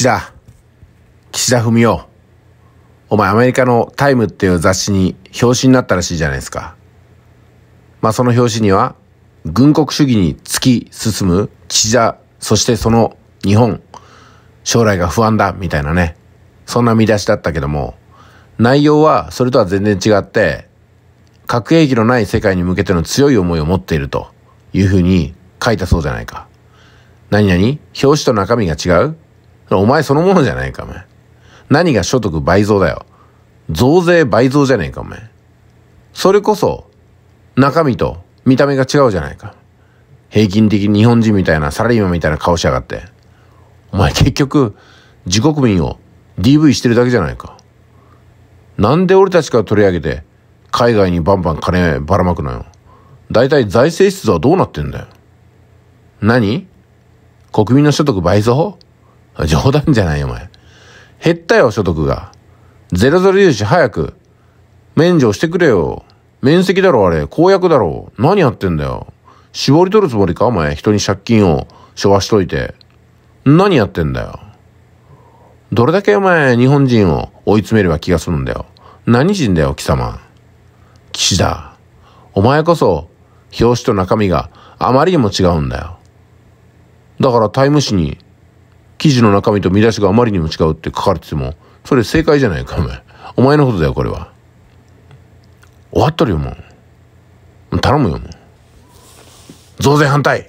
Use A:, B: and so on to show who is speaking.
A: 岸田、岸田文雄、お前アメリカのタイムっていう雑誌に表紙になったらしいじゃないですか。まあその表紙には、軍国主義に突き進む岸田、そしてその日本、将来が不安だ、みたいなね。そんな見出しだったけども、内容はそれとは全然違って、核兵器のない世界に向けての強い思いを持っているというふうに書いたそうじゃないか。何々表紙と中身が違うお前そのものじゃないか、お前。何が所得倍増だよ。増税倍増じゃねえか、お前。それこそ、中身と見た目が違うじゃないか。平均的に日本人みたいなサラリーマンみたいな顔しやがって。お前結局、自国民を DV してるだけじゃないか。なんで俺たちから取り上げて、海外にバンバン金ばらまくのよ。大体財政出動はどうなってんだよ。何国民の所得倍増冗談じゃないよ、お前。減ったよ、所得が。ゼロゼロ融資早く。免除してくれよ。面積だろ、あれ。公約だろ。何やってんだよ。絞り取るつもりか、お前。人に借金を処和しといて。何やってんだよ。どれだけお前、日本人を追い詰めれば気が済むんだよ。何人だよ、貴様。岸田。お前こそ、表紙と中身があまりにも違うんだよ。だからタイム誌に記事の中身と見出しがあまりにも違うって書かれてても、それ正解じゃないか、お前。お前のことだよ、これは。終わっとるよ、もう。頼むよ、もう。増税反対